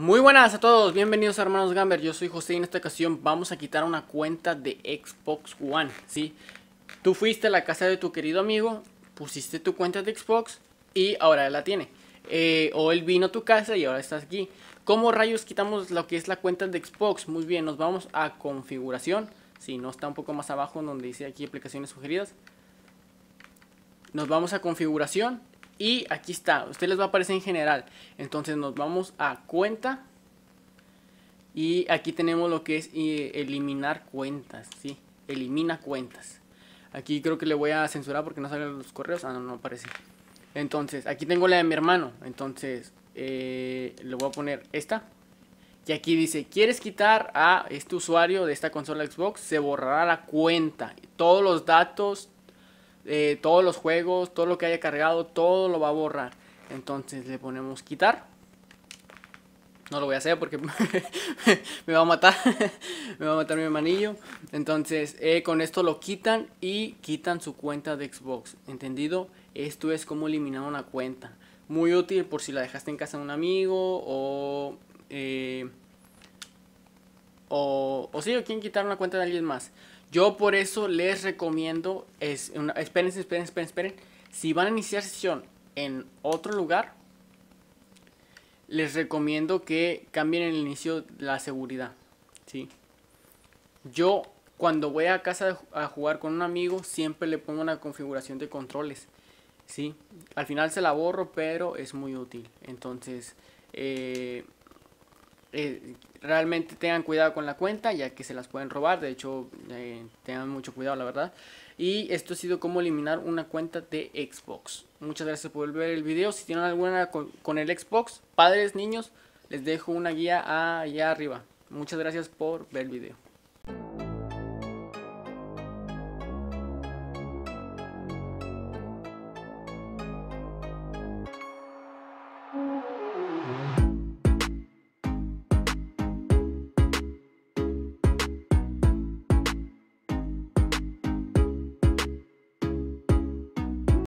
Muy buenas a todos, bienvenidos a Hermanos Gamber, yo soy José y en esta ocasión vamos a quitar una cuenta de Xbox One, ¿sí? Tú fuiste a la casa de tu querido amigo, pusiste tu cuenta de Xbox y ahora la tiene. Eh, o él vino a tu casa y ahora estás aquí. ¿Cómo rayos quitamos lo que es la cuenta de Xbox? Muy bien, nos vamos a configuración, si no está un poco más abajo donde dice aquí aplicaciones sugeridas. Nos vamos a configuración y aquí está, usted les va a aparecer en general. Entonces nos vamos a cuenta. Y aquí tenemos lo que es eh, eliminar cuentas, ¿sí? Elimina cuentas. Aquí creo que le voy a censurar porque no salen los correos. Ah, no, no aparece. Entonces, aquí tengo la de mi hermano. Entonces, eh, le voy a poner esta. Y aquí dice, ¿quieres quitar a este usuario de esta consola Xbox? Se borrará la cuenta. Todos los datos, eh, todos los juegos, todo lo que haya cargado, todo lo va a borrar. Entonces le ponemos quitar. No lo voy a hacer porque me va a matar. me va a matar mi manillo. Entonces eh, con esto lo quitan y quitan su cuenta de Xbox. ¿Entendido? Esto es como eliminar una cuenta. Muy útil por si la dejaste en casa de un amigo o... Eh, o, si yo quieren quitar una cuenta de alguien más. Yo por eso les recomiendo, es esperen, esperen, esperen, Si van a iniciar sesión en otro lugar, les recomiendo que cambien el inicio la seguridad. ¿sí? Yo cuando voy a casa a jugar con un amigo, siempre le pongo una configuración de controles. ¿sí? Al final se la borro, pero es muy útil. Entonces, eh, eh, realmente tengan cuidado con la cuenta, ya que se las pueden robar. De hecho, eh, tengan mucho cuidado, la verdad. Y esto ha sido como eliminar una cuenta de Xbox. Muchas gracias por ver el video. Si tienen alguna con, con el Xbox, padres, niños, les dejo una guía allá arriba. Muchas gracias por ver el video.